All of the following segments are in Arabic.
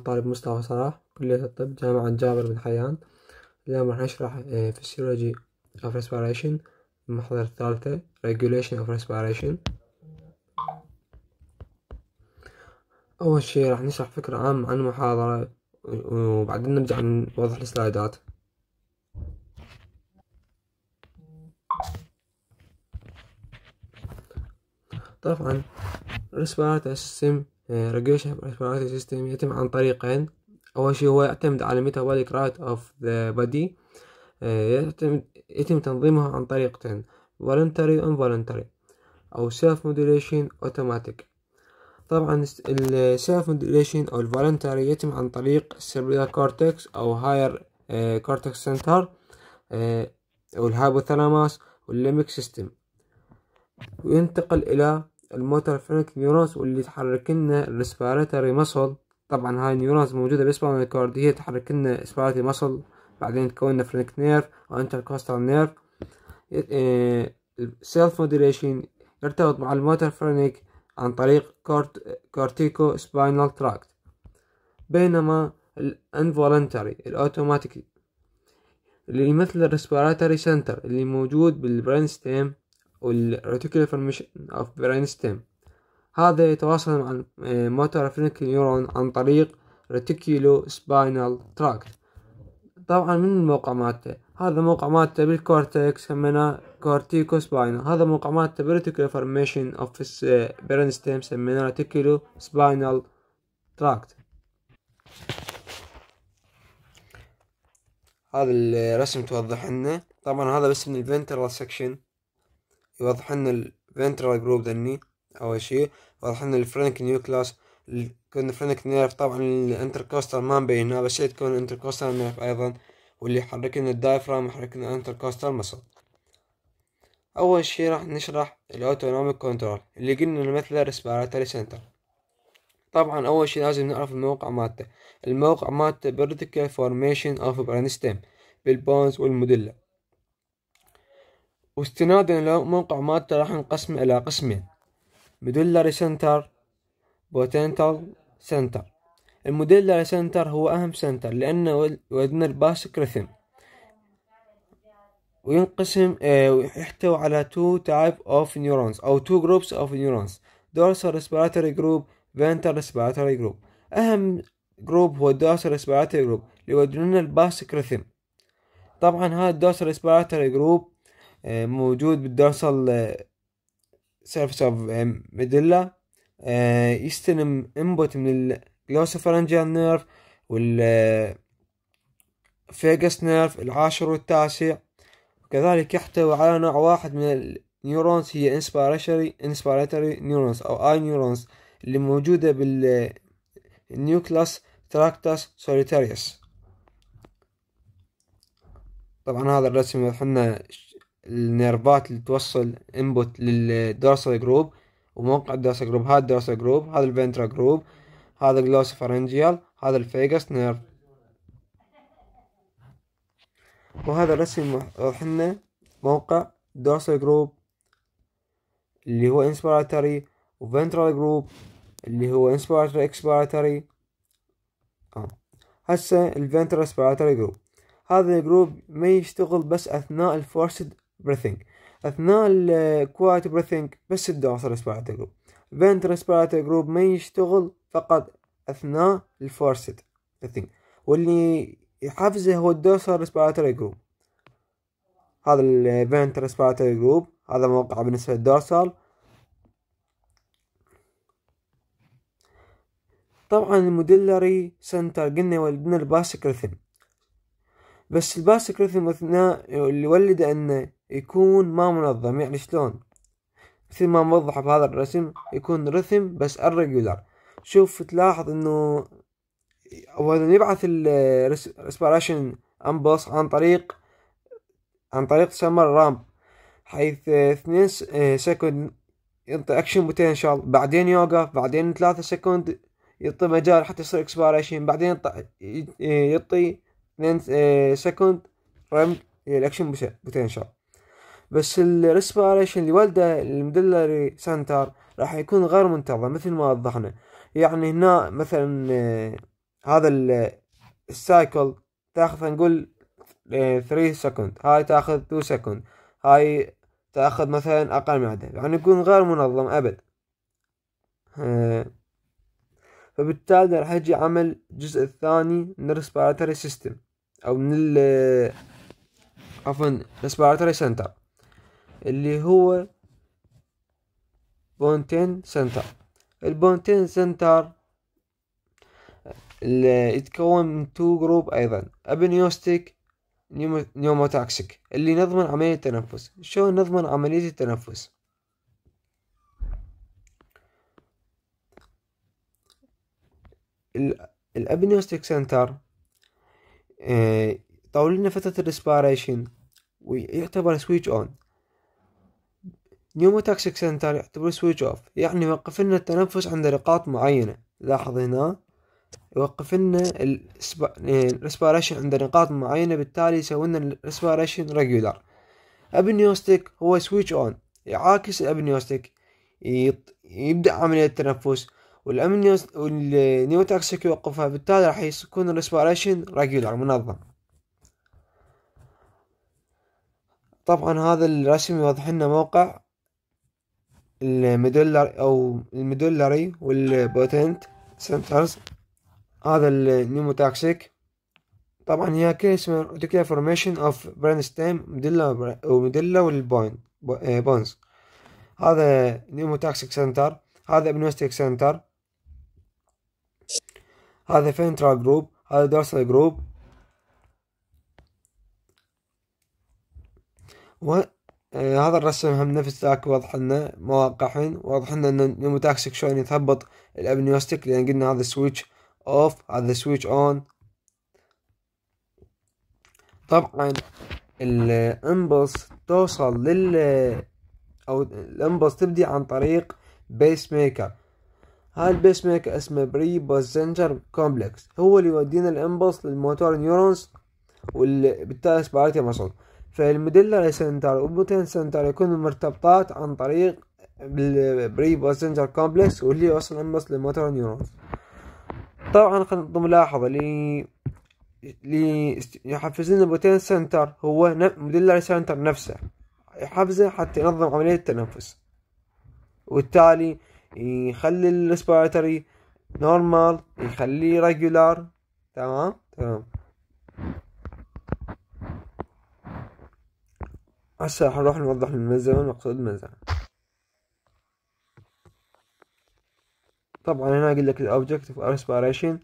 طالب مصطفى صلاح كلية الطب جامعة جابر بن حيان اليوم راح نشرح فسيولوجي اوف ريسبيريشن المحاضرة الثالثة regulation اوف ريسبيريشن أول شي راح نشرح فكرة عامة عن المحاضرة وبعدين نرجع نوضح السلايدات طبعا respiratory system regulation respiratory system يتم عن طريقين أول شيء هو يعتمد على metabolic rate of the body يتم, يتم تنظيمها عن طريقتين voluntary and involuntary أو self modulation automatic طبعا ال self modulation أو voluntary يتم عن طريق cerebral cortex أو higher هاير كورتكس سنتر والهايبوثالاموس والليمبيك سيستم وينتقل إلى الموتر فريك نيورونز واللي تحرك لنا الريسبيراتوري مسل طبعا هاي النيورونز موجوده بالسباينال كورد هي تحرك لنا الريسبيراتوري مسل بعدين تكون لنا فرينك نيرف او انتركوستال نيرف السيلف إيه، موديليشن يرتبط مع الموتر فرينك عن طريق كورت كورتيكو سباينال تراكت بينما الانفولنتري الاوتوماتيك اللي يمثل الريسبيراتوري سنتر اللي موجود بالبرين ستيم والريتيكولار فورميشن اوف برين ستيم هذا يتواصل مع الموتور فرينك نيورون عن طريق ريتيكولو سباينال تراكت طبعا من الموقع مالته هذا موقع مالته بالكورتكس سميناه كورتيكو سباينال هذا موقع مالته بالريتيكولو فورميشن اوف برين ستيم سميناه ريتيكولو سباينال تراكت هذا الرسم توضح لنا طبعا هذا بس من الفنترال سكشن يوضح لنا الفنترال جروب ذني أول شيء يوضح لنا الفرنك نيو كلاس كنا فرنك نيرف طبعا الانتركوستال ما مبينها بس هي تكون انتركوستال نيرف أيضا واللي يحرك لنا الدايفرام يحرك لنا الانتركوستال مسل أول شيء راح نشرح الأوتونوميك كنترول اللي قلنا مثل ريسبيراتوري سنتر طبعا أول شيء لازم نعرف الموقع مالته الموقع مالته فورميشن اوف برين ستيم بالبونز والمدلة واستنادا الى موقع مالته راح نقسمه الى قسمين مدلري سنتر بوتنتال سنتر المدلري سنتر هو اهم سنتر لانه يدن الباسك ريثم وينقسم آه، ويحتوي على تو تايب اوف نيورونز او تو جروبس اوف نيورونز دورسال ريسبيراتوري جروب فنتر ريسبيراتوري جروب اهم جروب هو الدورسال ريسبيراتوري جروب اللي يدن الباسك ريثم طبعا هذا الدورسال ريسبيراتوري جروب آه، موجود بده سيرفس اوف ميدلا يستلم انبوت من الجلوسوفرنجيال نيرف وال نيرف آه، العاشر والتاسع وكذلك يحتوي على نوع واحد من النيورونز هي انسبيراتوري انسبيراتوري نيورونز او اي نيورونز اللي موجودة بالنيوكلاس تراكتاس سوليتاريوس طبعا هذا الرسم يوضح لنا النيرفات اللي توصل انبوت للدورسال جروب وموقع الدورسال جروب هذا الدورسال جروب هذا الفنترا جروب هذا الجلوسوفرنجيال هذا الفيجاس نيرف وهذا الرسم يوضح لنا موقع الدورسال جروب اللي هو انسبيراتوري وفنترال جروب اللي هو انسبيراتوري اكسبيراتوري آه. هسه الفنترال اسبيراتوري جروب هذا الجروب ما يشتغل بس اثناء الفورسد بريثنج أثناء الكوايت بريثنج بس الدوسر respiratory جروب vent respiratory جروب ما يشتغل فقط أثناء الفورست بريثنج واللي يحفزه هو الدوسر respiratory جروب هذا الفنت ريسبيراتوري جروب هذا موقع بالنسبة للدورسال طبعا المودلري سنتر قلنا يولدنا الباسك ريثم بس الباسك ريثم اثناء اللي ولده انه يكون ما منظم يعني شلون مثل ما موضح بهذا الرسم يكون رثم بس الريجولار شوف تلاحظ انه هو يبعث الريسبيريشن امبوس عن طريق عن طريق تسمى رامب حيث اثنين سكند ينطي اكشن بوتنشال بعدين يوقف بعدين ثلاثة سكند يعطي مجال حتى يصير اكسبيريشن بعدين آه، يعطي اثنين سكند رم الاكشن بوتنشال بس الريسبيريشن اللي والده المدلري سنتر راح يكون غير منتظم مثل ما وضحنا يعني هنا مثلا آه، هذا آه، السايكل تاخذ نقول 3 آه، سكند هاي تاخذ 2 سكند هاي تاخذ مثلا اقل من هذا يعني يكون غير منظم ابد فبالتالي راح يجي عمل الجزء الثاني من الريسبيراتوري سيستم او من ال عفوا ريسبيراتوري سنتر اللي هو بونتين سنتر البونتين سنتر اللي يتكون من تو جروب ايضا ابنيوستيك نيوموتاكسيك اللي نضمن عملية التنفس شلون نضمن عملية التنفس الابنيوستيك سنتر طول لنا فترة الريسبيريشن ويعتبر سويتش اون نيوموتاكسيك سنتر يعتبر سويتش اوف يعني يوقف لنا التنفس عند نقاط معينة لاحظ هنا يوقف لنا الريسبيريشن يعني عند نقاط معينة بالتالي يسوي لنا الريسبيريشن ريجولار ابنيوستيك هو سويتش اون يعاكس الابنيوستيك يبدأ عملية التنفس والامنيوس والنيوتاكسيك يوقفها بالتالي راح يكون الريسبيريشن ريجولار منظم طبعا هذا الرسم يوضح لنا موقع الميدولر او الميدولري والبوتنت سنترز هذا النيموتاكسيك طبعا هي كيس من ريتيكولار فورميشن اوف برين ستيم ميدولا وميدلا والبوين بونز آه، هذا نيموتاكسيك سنتر هذا ابنوستيك سنتر هذا فنترال جروب هذا دورسال جروب إيه، هذا الرسم هم نفس ذاك واضح انه مواقع حين واضح انه نيومو تاكسيك شلون يثبط الابنيوستيك لان قلنا هذا سويتش اوف هذا سويتش اون طبعا الامبلس توصل لل او الامبلس تبدي عن طريق بيس ميكر هاي البيس ميكر اسمه بري باسنجر كومبلكس هو اللي يودينا الامبلس للموتور نيورونز وبالتالي سبارتي مصل فالموديلا سنتر والبوتين سنتر يكون مرتبطات عن طريق البري باسنجر كومبلكس واللي اصلا مصل للموتور نيورونز طبعا خلينا ملاحظة اللي اللي يحفزون البوتين سنتر هو موديلا سنتر نفسه يحفزه حتى ينظم عملية التنفس وبالتالي يخلي الريسبيراتوري نورمال يخليه ريجولار تمام تمام هسه هنروح نوضح الملزمة مقصود الملزمة طبعا هنا قلت لك الأوبجكت of aspiration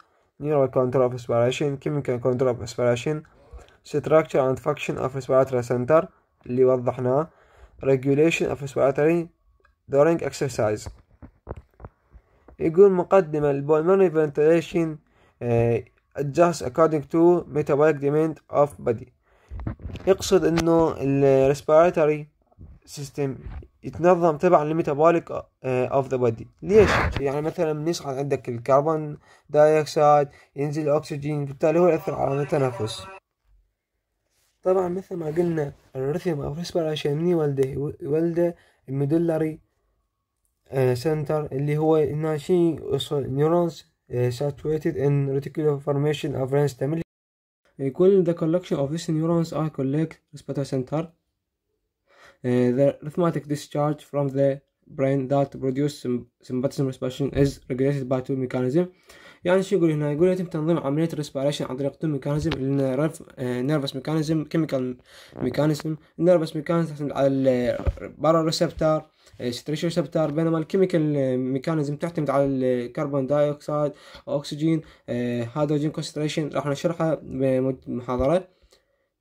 neural control of aspiration chemical control of aspiration structure and function of respiratory center اللي وضحناه regulation of respiratory during exercise يقول مقدمة البولمونري ventilation adjusts according to metabolic demand of body يقصد انه الريسبيراتوري سيستم يتنظم تبعا metabolic اوف ذا بودي ليش يعني مثلا بنصعد عندك الكربون دايوكسيد ينزل الاكسجين بالتالي هو ياثر على التنفس طبعا مثل ما قلنا الريثم او ريسبيريشن من يولده يولده الميدولاري سنتر آه، اللي هو الناشين نيورونز آه، saturated in reticular formation of رينستم Equal the collection of these neurons are collect respiratory center. uh, the rhythmic discharge from the brain that produce sympathetic respiration is regulated by two mechanism يعني شو يقول هنا يقول يتم تنظيم عملية الريسبيريشن عن طريق تو ميكانيزم النيرفس ميكانيزم كيميكال ميكانيزم النيرفس ميكانيزم تحتمل على البارا ريسبتر ستريشن ريسبتر بينما الكيميكال ميكانيزم آه، تعتمد على الكربون دايوكسيد اوكسجين هيدروجين كونستريشن راح نشرحها بمحاضرة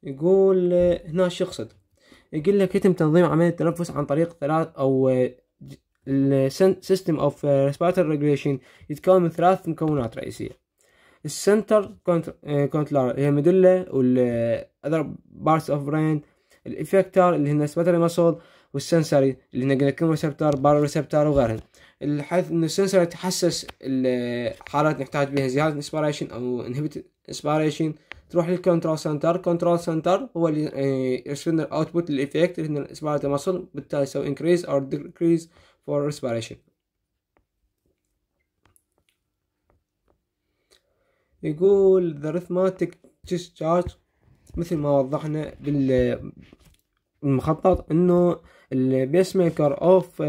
يقول آه، هنا شو يقصد يقول لك يتم تنظيم عملية التنفس عن طريق ثلاث او السيستم اوف ريسبيرتوري ريجوليشن يتكون من ثلاث مكونات رئيسية السنتر كونتلر آه، هي المدلة والاذر بارتس اوف برين الافكتر اللي هي ريسبيرتوري مسل والسنسري اللي نقل ريسبتر بارو ريسبتر وغيرهم الحيث ان السنسر يتحسس الحالات نحتاج بها زياده انسبريشن او انهبت انسبريشن تروح للكنترول سنتر كنترول سنتر هو اللي يرسل لنا الاوتبوت للايفكت اللي هنا الاسبار تمصل بالتالي يسوي انكريز او ديكريز فور ريسبريشن يقول the arithmetic discharge مثل ما وضحنا بالمخطط انه البيس ميكر اوف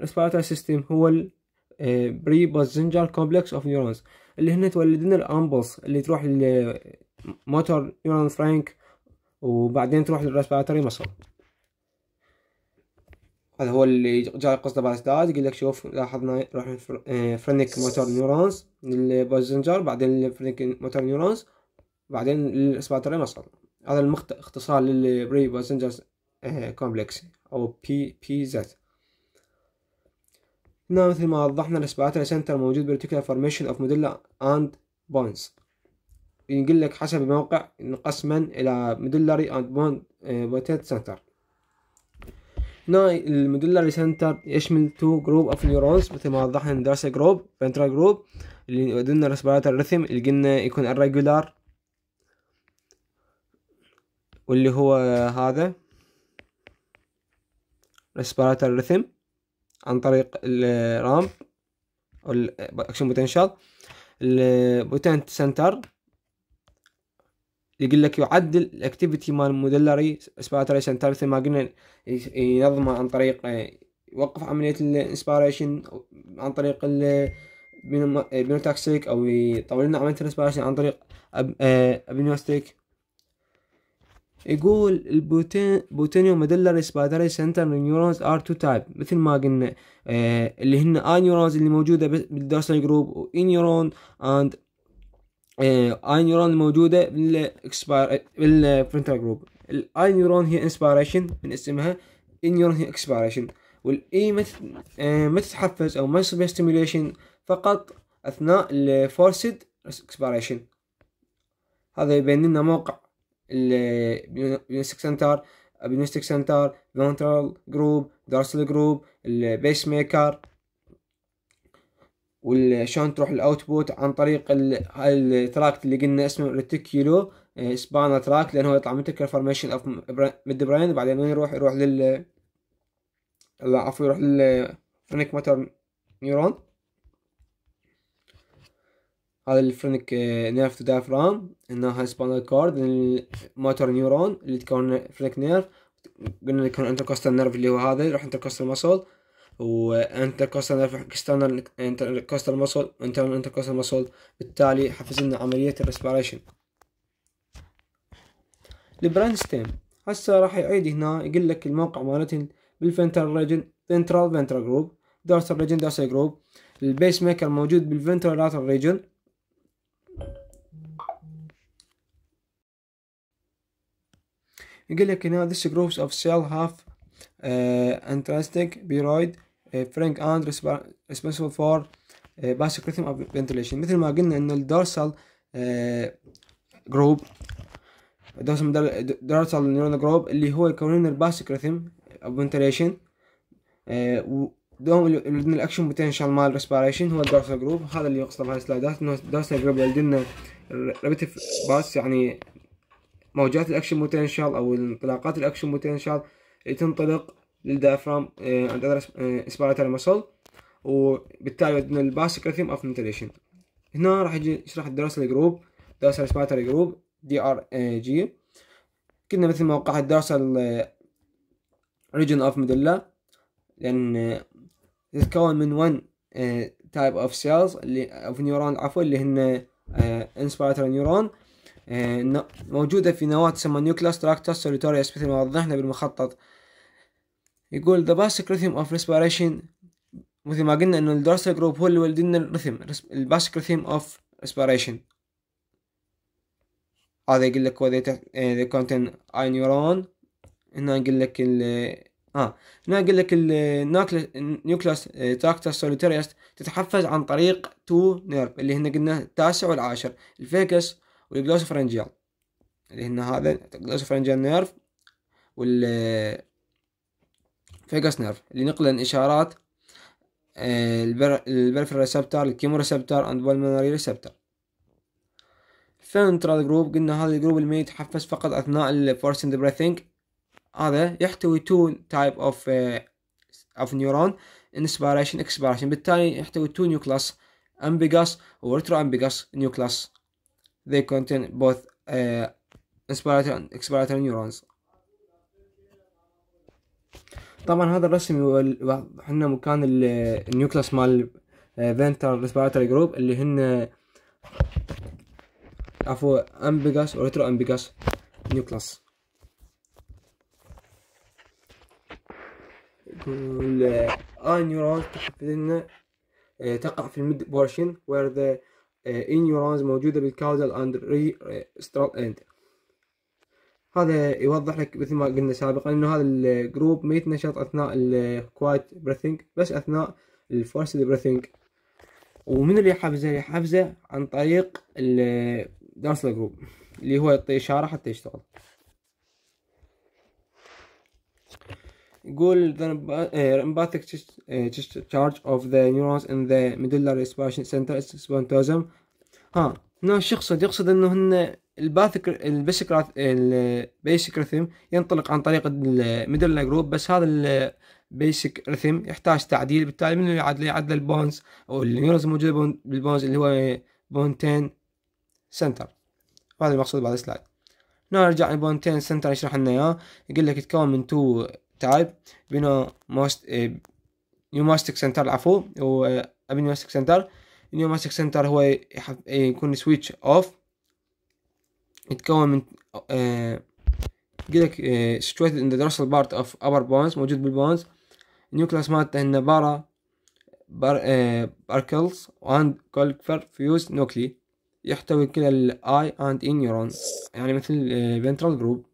ريسبيراتوري سيستم هو البري بازنجر كومبلكس اوف نيورونز اللي هنا تولد لنا الامبلس اللي تروح للموتور نيورون فرانك وبعدين تروح للريسبيراتوري مصر هذا هو اللي جاي قصده بعد بالاستاذ يقول لك شوف لاحظنا راح فرنك موتور نيورونز للبازنجر بعدين الفرنك موتور نيورونز بعدين الاسباتري مصر هذا المخت... اختصار للبري بازنجر كومبلكس أو بي بي زد هنا مثل ما وضحنا الاسباتر سنتر موجود بيرتيكولار فورميشن اوف موديلا اند بونز ينقل لك حسب الموقع قسما الى موديلاري اند بوند بوتيت سنتر هنا الموديلاري سنتر يشمل تو جروب اوف نيورونز مثل ما وضحنا دراسة جروب فنترا جروب اللي قلنا الاسباتر ريثم اللي قلنا يكون الريجولار واللي هو هذا ريسبيراتر ريثم عن طريق الرام او الاكشن بوتنشال البوتنت سنتر يقول لك يعدل الاكتيفيتي مال المودلري اسبيراتوري سنتر مثل ما قلنا ينظمه عن طريق يوقف عملية الانسبيريشن عن طريق ال البينوتاكسيك او يطول لنا عملية الانسبيريشن عن طريق ابنيوستيك آه، يقول البوتينيو بوتينيوم ميدلاريس باتري سنتر نيورونز ار تو تايب مثل ما قلنا آه، اللي هن اي نيورونز اللي موجوده بالدوسل جروب واي نيورون اند اي نيورون الموجوده بالاكسبار بالفرنتال جروب الاي نيورون هي انسبيريشن من اسمها اي e نيورون هي اكسبيريشن والاي ما تتحفز او ما يصير ستيميوليشن فقط اثناء الفورسد اكسبيريشن هذا يبين لنا موقع البيونستيك سنتر بيونستيك سنتر فونترال جروب دارسل جروب البيس ميكر وشلون تروح الاوتبوت عن طريق التراكت اللي قلنا اسمه ريتيكيلو سبانا تراك لانه يطلع تكر فورميشن اوف ميد براين وبعدين وين يروح يروح لل لا عفوا يروح لل موتور نيورون هذا الفرنك نيرف تو دايفرام انها سبانال كورد الموتور نيورون اللي تكون فرنك نيرف قلنا يكون انتر كوستال نيرف اللي هو هذا يروح انتر كوستال مسل وانتر كوستال نيرف يروح اكسترنال كوستال مسل انترنال كوستال مسل بالتالي يحفز لنا عمليه الريسبيريشن البرين ستيم هسه راح يعيد هنا يقول لك الموقع مالتهم بالفنترال ريجن فنترال فنترال جروب دورسال ريجن دورسال جروب البيس ميكر موجود بالفنترال ريجن يقول لك هنا this groups of cell have uh, intrinsic pyroid uh, frank and responsible for uh, vascularitum of ventilation مثل ما قلنا انه الدورسال جروب دورسال نيرون جروب اللي هو يكونون يكون لنا الباسكريثم فنتليشن دوم لنا الاكشن بوتنشال مال ريسبيريشن هو الدورسال جروب هذا اللي يقصده بهاي السلايدات انه الدورسال جروب يلدنا ريبيتف باس يعني موجات الاكشن بوتنشال او انطلاقات الاكشن بوتنشال اللي تنطلق للدافرام آه، عند اذر سبارتال مسل وبالتالي عندنا الباسكريثيم اوف فنتليشن هنا راح يجي يشرح الدراسه الجروب دراسه السبارتال جروب دي ار جي كنا مثل ما وقعت الدراسة ريجن اوف ميدلا لان تتكون من 1 تايب اوف سيلز اللي اوف نيورون عفوا اللي هن انسبيراتور آه، نيورون آه، موجودة في نواة تسمى نيوكلاس تراكتس سوليتوريس مثل ما وضحنا بالمخطط يقول the basic rhythm of respiration مثل ما قلنا انه الدورسال جروب هو اللي ولدنا لنا الريثم الباسك rhythm of respiration هذا يقول لك وذي the كونتين اي نيورون هنا يقول لك ال اه هنا يقول لك نيوكلاس تراكتس سوليتاريس تتحفز عن طريق تو نيرف اللي هنا قلنا التاسع والعاشر الفيكس والجلوسوفرنجيال اللي هنا هذا الجلوسوفرنجيال نيرف وال فيجاس نيرف اللي نقلن إشارات آه، البرفر ريسبتر الكيمو ريسبتر اند بالمنري ريسبتر فنترال جروب قلنا هذا الجروب اللي ما يتحفز فقط اثناء الفورسند بريثنج هذا يحتوي تو تايب اوف اوف نيورون انسبيريشن اكسبيريشن بالتالي يحتوي تو نيوكلاس امبيجاس وريترو امبيجاس نيوكلاس They contain both uh, inspiratory and expiratory neurons طبعا هذا الرسم احنا مكان النيوكلاس مال فينتر ريسبيراتوري جروب اللي هن عفوا امبيجاس وريترو امبيجاس نيوكلاس يقول آ آه، آه، نيورونز آه، تقع في الميد بورشن وير ذا انيورونز آه، موجودة بالكاودال اند ري اند هذا يوضح لك مثل ما قلنا سابقا انه هذا الجروب ما يتنشط اثناء الكوايت بريثنج بس اثناء الفورس بريثنج ومن اللي يحفزه يحفزه عن طريق درس جروب اللي هو يعطي اشاره حتى يشتغل يقول eh, eh, the تشارج اوف ذا نيورونز ان ذا the اسباشن سنتر اسبونتوزم ها هنا شو يقصد يقصد انه هن الباثك البيسك البيسك ريثم ينطلق عن طريق الميدل جروب بس هذا البيسك ريثم يحتاج تعديل بالتالي من اللي يعدل البونز او النيورونز الموجوده بالبونز اللي هو بونتين سنتر هذا المقصود بهذا السلايد نرجع البونتين سنتر يشرح لنا اياه يقول لك يتكون من تو تايب بينو موست إيه، نيو ماستك سنتر العفو هو آه، ماستك سنتر نيو ماستك سنتر هو يكون سويتش اوف يتكون من آه، قلك آه، situated ان ذا دورسال بارت اوف ابر بونز موجود بالبونز nucleus مالته هن بارا باركلز and collifer فيوز نوكلي يحتوي كل الاي اند ان نيورونز يعني مثل ventral جروب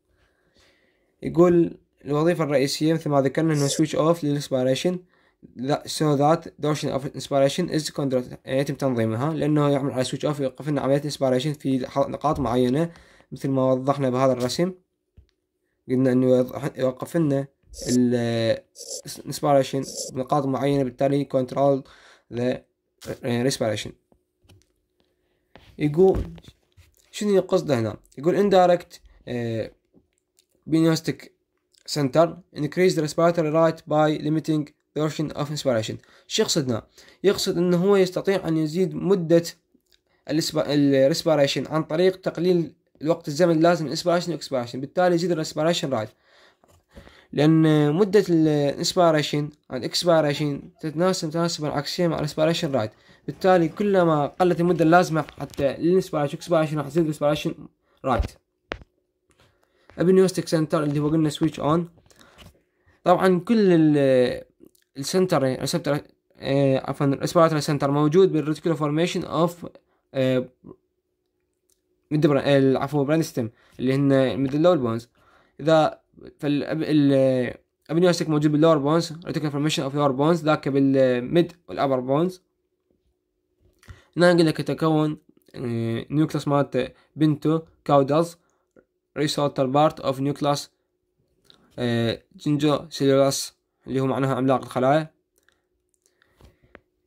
يقول الوظيفة الرئيسية مثل ما ذكرنا انه switch off للإنسبيريشن سو ذات دوشن اوف انسبيريشن از كنترول يعني يتم تنظيمها لانه يعمل على سويتش اوف يوقف لنا عمليه انسبيريشن في نقاط معينه مثل ما وضحنا بهذا الرسم قلنا انه يوقف لنا الانسبيريشن بنقاط معينه بالتالي ذا ريسبيريشن يعني يقول شنو يقصده هنا يقول indirect بينوستيك آه، سنتر increase the respiratory rate by limiting version of inspiration شو يقصدنا يقصد انه هو يستطيع ان يزيد مدة الريسبيريشن عن طريق تقليل الوقت الزمن اللازم للانسبيريشن والاكسبيريشن بالتالي يزيد الريسبيريشن رايت لان مدة الانسبيريشن عن الاكسبيريشن تتناسب تناسب عكسيا مع الريسبيريشن رايت بالتالي كلما قلت المدة اللازمة حتى للانسبيريشن والاكسبيريشن راح تزيد الريسبيريشن رايت ابنيوستيك سنتر اللي هو قلنا سويتش اون طبعا كل السنتر ريسبتر آه، عفوا الاسبيراتوري سنتر موجود بالريتيكولار فورميشن اوف ميدبر عفوا برانستم اللي هن الميدل لور بونز اذا فال ابنيوستيك موجود باللور بونز ريتيكولار فورميشن اوف لور بونز ذاك بالميد والابر بونز هنا قلنا لك تكون نيوكلس مالت بنتو كاودلز resulter part of new جينجو سيلولاس اللي هو معناها عملاق الخلايا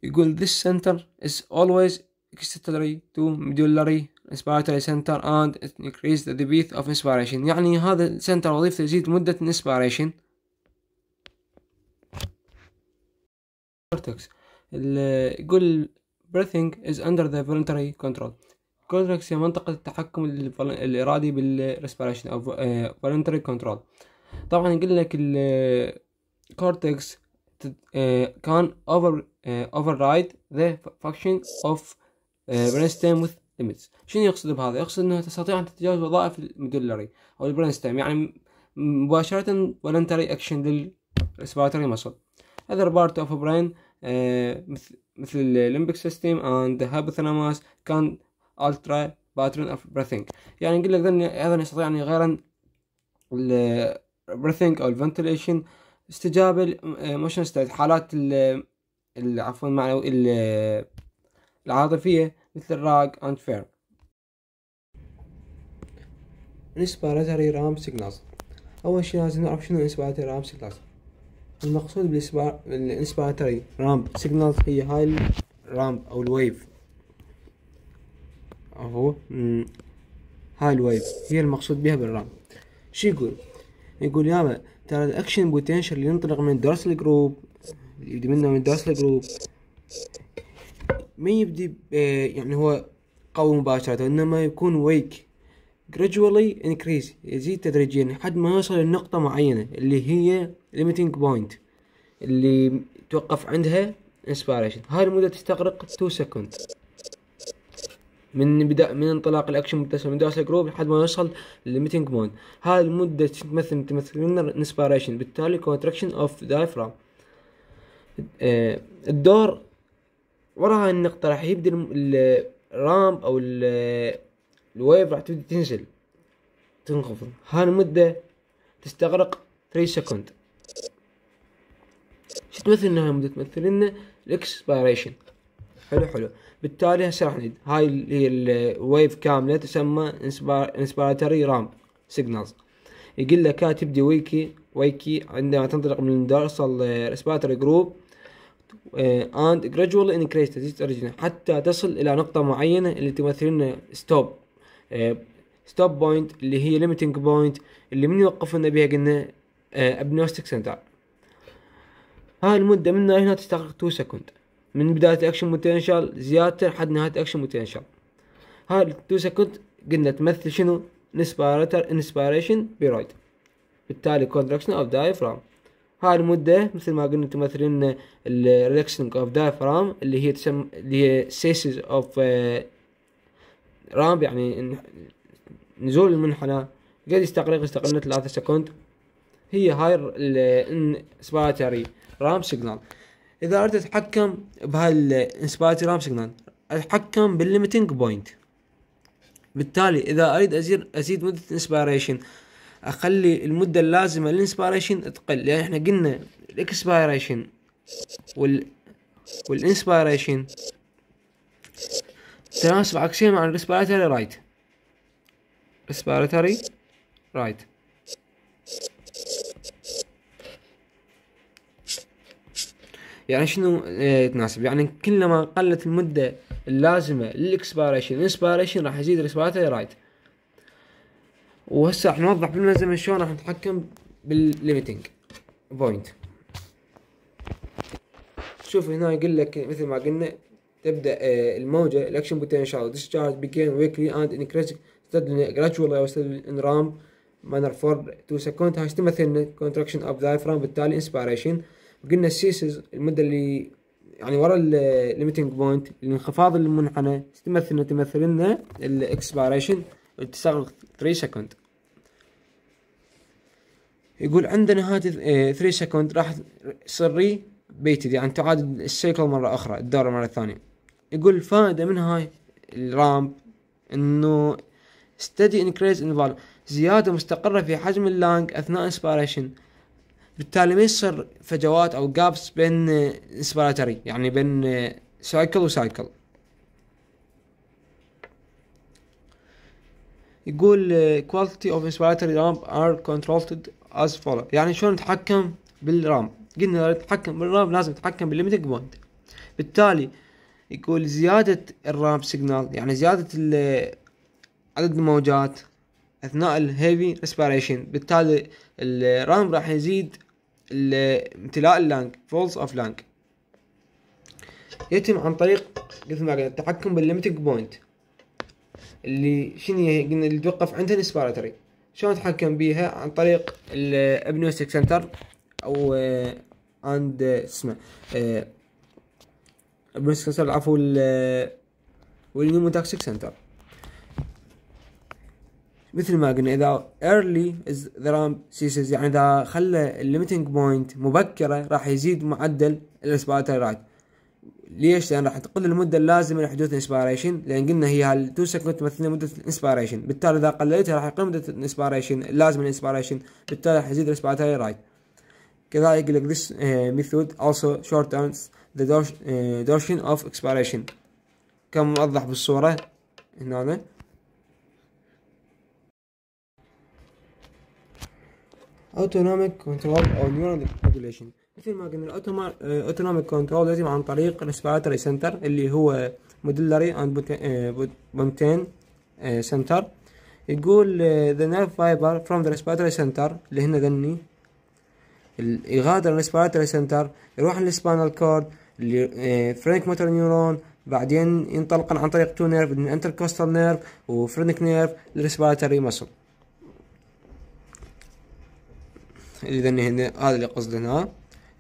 يقول this center is always extended to medullary inspiratory center and it increases the depth of inspiration يعني هذا السنتر وظيفته يزيد مدة الانسبيريشن يقول breathing is under the voluntary control الكورتكس هي منطقة التحكم الإرادي بالريسبيريشن أو فولنتري كنترول آه، طبعا يقول لك الكورتكس آه، كان اوفر اوفر رايد ذا فانكشن اوف برين ستيم وذ ليميتس شنو يقصد بهذا؟ يقصد انه تستطيع ان تتجاوز وظائف المدلري او البرين ستيم يعني مباشرة فولنتري اكشن للريسبيراتوري مسل اذر بارت اوف برين مثل مثل الليمبك سيستم اند the كان الترا باترن اوف بريثنج يعني نقول لك ايضا يستطيع ان يعني يغيرن البريثنج او الفنتليشن استجابه موشن ستيت آه، حالات ال عفوا معنوي العاطفيه مثل الراج اند فير انسبيراتوري رام سيجنالز اول شيء لازم نعرف شنو الانسبيراتوري رام سيجنالز المقصود بالانسبيراتوري رامب سيجنالز هي هاي الرامب او الويف أهو هاي الويب هي المقصود بها بالرام شو يقول يقول يابا ترى الأكشن بوتنشل اللي ينطلق من درس الجروب يبدي منه من درس الجروب ما يبدي آه، يعني هو قوي مباشرة انما يكون ويك gradually increase يزيد تدريجيا لحد ما يوصل لنقطة معينة اللي هي limiting point اللي توقف عندها inspiration هاي المدة تستغرق 2 seconds من بدا من انطلاق الاكشن متصل من دوسه جروب لحد ما يوصل للميتنج مود هذه المده تمثل تمثل من الانسبيريشن بالتالي كونتراكشن اوف دايفرام الدور هاي النقطة راح يبدي الرامب او الويف راح تبدي تنزل تنخفض هاي المدة تستغرق 3 سكند شو تمثل انها مدة تمثل لنا الاكسبيريشن حلو حلو بالتالي هسه راح نعيد هاي اللي هي الويف كامله تسمى انسبيراتوري رام سيجنالز يقول لك ها تبدي ويكي ويكي عندما تنطلق من الدارسل ريسبيراتوري جروب اند gradually increase حتى تصل الى نقطه معينه اللي تمثل لنا ستوب ستوب بوينت اللي هي ليميتنج بوينت اللي من يوقف لنا بها قلنا ابنوستيك آه، سنتر هاي المده منها هنا تستغرق 2 سكند من بداية اكشن بوتنشال زيادته لحد نهاية اكشن بوتنشال هاي التو سكند قلنا تمثل شنو انسبيرتر انسبيريشن بيرويد بالتالي كونتراكشن اوف دايفرام هاي المدة مثل ما قلنا تمثل لنا الريلاكسنج اوف دايفرام اللي هي تسمى اللي هي سيسز اوف آه، رامب يعني نزول المنحنى قد يستغرق استقلنا ثلاثة سكند هي هاي الانسبيرتري رامب سيجنال اذا اردت اتحكم بهالانسبالتي رام سيجنال اتحكم بالليمتنج بوينت بالتالي اذا اريد ازيد ازيد مده الانسبيريشن اخلي المده اللازمه للانسبيريشن تقل لان يعني احنا قلنا الاكسبيريشن وال والانسبيريشن تناسب عكسيا مع الريسبيراتوري رايت ريسبيراتوري رايت يعني شنو إيه، تناسب يعني كلما قلت المده اللازمه للاكسبيريشن الانسبيريشن راح يزيد الاكسبيريشن رايت وهسه راح نوضح بالملزمه شلون راح نتحكم بالليمتنج بوينت شوف هنا يقول لك مثل ما قلنا تبدا إيه، الموجه الاكشن بوتنشال ديسشارج بيجين ويكلي اند انكريز ستدلي gradually او ستدلي ان رام مانر فور تو سكوند هاي تمثل كونتراكشن اوف دايفرام بالتالي انسبيريشن قلنا السيسز المده اللي يعني ورا الليمتنج بوينت الانخفاض المنحنى تمثل تمثل لنا الاكسبيريشن تستغرق 3 سكند يقول عند نهاية 3 سكند راح تصير ري بيتد يعني تعاد السيكل مرة أخرى الدورة مرة ثانية يقول الفائدة من هاي الرامب انه steady increase in زيادة مستقرة في حجم اللانج أثناء انسبيريشن بالتالي ما يصير فجوات او جابس بين انسبيراتوري آه، يعني بين سايكل آه، وسايكل يقول آه، quality of inspiratory ramp are controlled as follow يعني شلون نتحكم بالرام قلنا نتحكم بالرام لازم نتحكم بالليمتنج بوينت بالتالي يقول زيادة الرامب سيجنال يعني زيادة عدد الموجات اثناء الهيفي ريسبيريشن بالتالي الرام راح يزيد امتلاء اللانك فولز اوف لانك يتم عن طريق مثل ما قلنا التحكم بالليمتنج بوينت اللي شنو هي قلنا اللي توقف عندها الاسبيراتوري شلون نتحكم بيها عن طريق الابنوستيك سنتر او اند آه، آه، اسمه آه، ابنوستيك سنتر عفوا والنيوموتاكسيك سنتر مثل ما قلنا اذا early is the ramp ceases يعني اذا خلى الليمتنج بوينت مبكره راح يزيد معدل رايت ليش؟ لان راح تقل المده اللازمه لحدوث الانسبيريشن لان قلنا هي هال2 سكند تمثل مده الانسبيريشن بالتالي اذا قللتها راح يقل مده الانسبيريشن اللازمه للانسبيريشن بالتالي راح يزيد الاسبيراتوري رايت كذلك يقول لك this uh, method also shortens the duration uh, of expiration كما وضح بالصوره هنا autonomic control او neural regulation مثل ما قلنا الاوتونوميك كنترول لازم عن طريق الريسبيراتوري سنتر اللي هو موديلري اند بونتين سنتر يقول آه، the nerve fiber from the respiratory center اللي هنا ذني يغادر الريسبيراتوري سنتر يروح للسبانال كورد فرينك موتور نيورون بعدين ينطلق عن طريق تو نيرف انتركوستال نيرف وفرينك نيرف للريسبيراتوري مسل اذا هنا هذا اللي قصدنا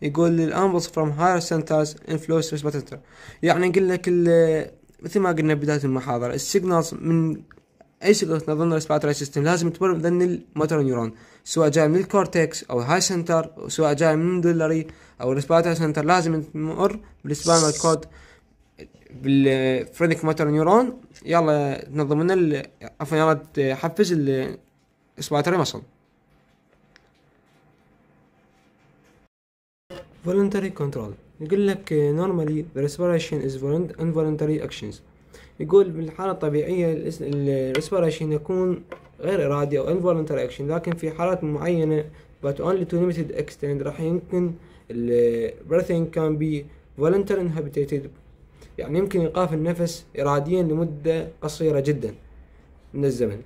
يقول لي الامبلس فروم هاير سنترز انفلوس ريسبتر يعني نقول لك مثل ما قلنا بدايه المحاضره السيجنالز من اي سيجنال نظن ريسبتر سيستم لازم تمر من الموتور نيورون سواء جاي من الكورتكس او هاي سنتر سواء جاي من المدلري او ريسبتر سنتر لازم تمر بالسبانال كود بالفرينك موتور نيورون يلا تنظم لنا عفوا يلا تحفز الاسباتوري مصل voluntary control يقول لك uh, normally the respiration is involuntary actions يقول بالحالة الطبيعية الريسبيريشن يكون غير إرادي أو involuntary action لكن في حالات معينة but only to limited extent راح يمكن ال breathing can be voluntary inhibited يعني يمكن إيقاف النفس إراديا لمدة قصيرة جدا من الزمن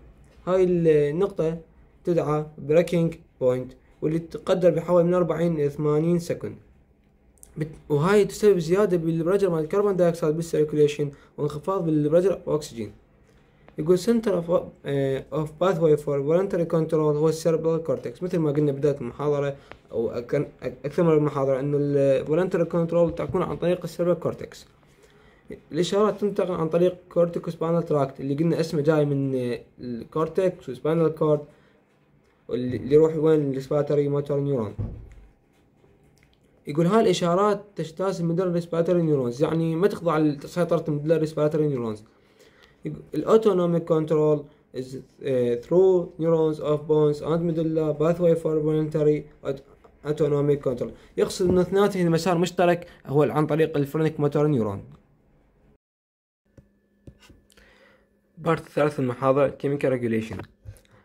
هاي النقطة تدعى breaking point واللي تقدر بحوالي من 40 إلى 80 سكند وهاي تسبب زيادة بالبرجر مال الكربون دايوكسيد بالسيركوليشن وانخفاض بالبرجر اوكسجين يقول سنتر اوف اوف باثواي فور فولنتري كنترول هو السيربرال كورتكس مثل ما قلنا بدايه المحاضره او اكثر من المحاضره انه الفولنتري كنترول تكون عن طريق السيربرال كورتكس الاشارات تنتقل عن طريق كورتيكو سبانال تراكت اللي قلنا اسمه جاي من الكورتكس وسبانال كورد واللي يروح وين الاسباتري موتور نيورون يقول هاي الاشارات تجتاز المدلر ريسبيراتوري نيورونز يعني ما تخضع لسيطره المدلر ريسبيراتوري نيورونز الاوتونوميك كنترول is ثرو uh, through neurons of bones and medulla pathway for voluntary autonomic control يقصد ان اثنيناتهم مسار مشترك هو عن طريق الفرنك موتور نيورون بارت الثالث من المحاضرة Chemical Regulation